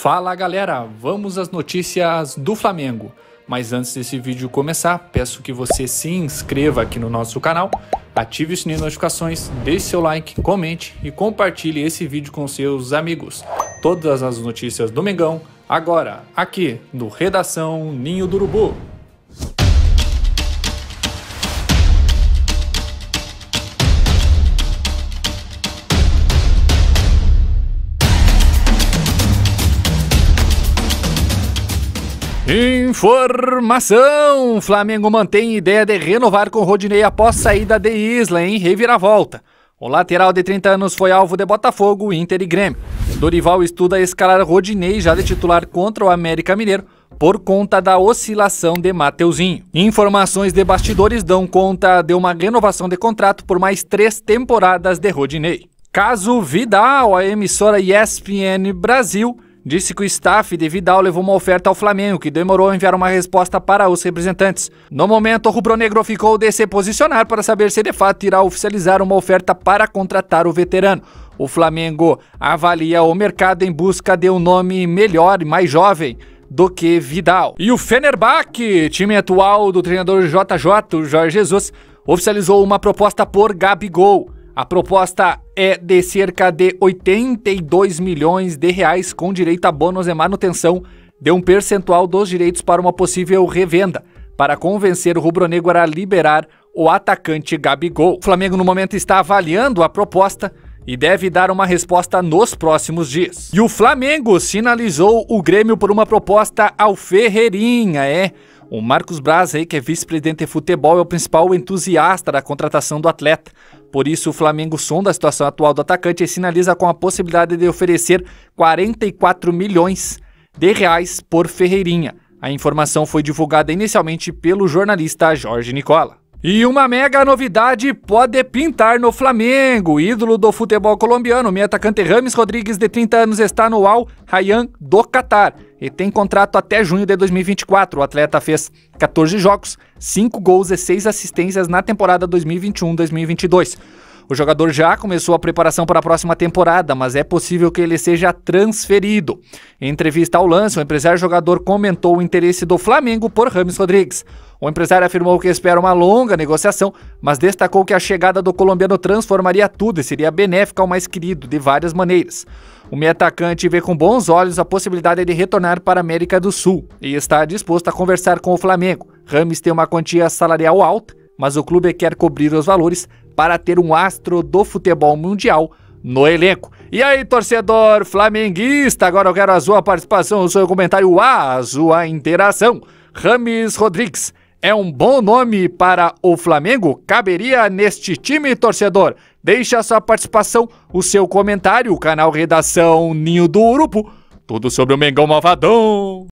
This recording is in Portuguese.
Fala galera, vamos às notícias do Flamengo. Mas antes desse vídeo começar, peço que você se inscreva aqui no nosso canal, ative o sininho de notificações, deixe seu like, comente e compartilhe esse vídeo com seus amigos. Todas as notícias do Mengão, agora, aqui no Redação Ninho do Urubu. Informação! Flamengo mantém ideia de renovar com Rodinei após saída de Isla em reviravolta. O lateral de 30 anos foi alvo de Botafogo, Inter e Grêmio. Dorival estuda escalar Rodinei já de titular contra o América Mineiro por conta da oscilação de Mateuzinho. Informações de bastidores dão conta de uma renovação de contrato por mais três temporadas de Rodinei. Caso Vidal, a emissora ESPN Brasil Disse que o staff de Vidal levou uma oferta ao Flamengo, que demorou a enviar uma resposta para os representantes. No momento, o rubro-negro ficou de se posicionar para saber se de fato irá oficializar uma oferta para contratar o veterano. O Flamengo avalia o mercado em busca de um nome melhor e mais jovem do que Vidal. E o Fenerbahçe, time atual do treinador JJ, Jorge Jesus, oficializou uma proposta por Gabigol. A proposta é de cerca de 82 milhões de reais com direito a bônus e manutenção de um percentual dos direitos para uma possível revenda, para convencer o rubro-negro a liberar o atacante Gabigol. O Flamengo no momento está avaliando a proposta e deve dar uma resposta nos próximos dias. E o Flamengo sinalizou o Grêmio por uma proposta ao Ferreirinha, é? O Marcos Braz, aí, que é vice-presidente de futebol, é o principal entusiasta da contratação do atleta. Por isso, o Flamengo sonda a situação atual do atacante e sinaliza com a possibilidade de oferecer 44 milhões de reais por Ferreirinha. A informação foi divulgada inicialmente pelo jornalista Jorge Nicola. E uma mega novidade pode pintar no Flamengo. Ídolo do futebol colombiano, meia atacante Rames Rodrigues, de 30 anos, está no Al Rayyan do Catar e tem contrato até junho de 2024. O atleta fez 14 jogos, 5 gols e 6 assistências na temporada 2021-2022. O jogador já começou a preparação para a próxima temporada, mas é possível que ele seja transferido. Em entrevista ao lance, o empresário jogador comentou o interesse do Flamengo por Rames Rodrigues. O empresário afirmou que espera uma longa negociação, mas destacou que a chegada do colombiano transformaria tudo e seria benéfica ao mais querido de várias maneiras. O meio atacante vê com bons olhos a possibilidade de retornar para a América do Sul e está disposto a conversar com o Flamengo. Rames tem uma quantia salarial alta, mas o clube quer cobrir os valores para ter um astro do futebol mundial no elenco. E aí, torcedor flamenguista, agora eu quero a sua participação, o seu comentário, a sua interação. Rames Rodrigues, é um bom nome para o Flamengo? Caberia neste time, torcedor? Deixe a sua participação, o seu comentário, o canal Redação Ninho do Urupu. Tudo sobre o Mengão Malvadão.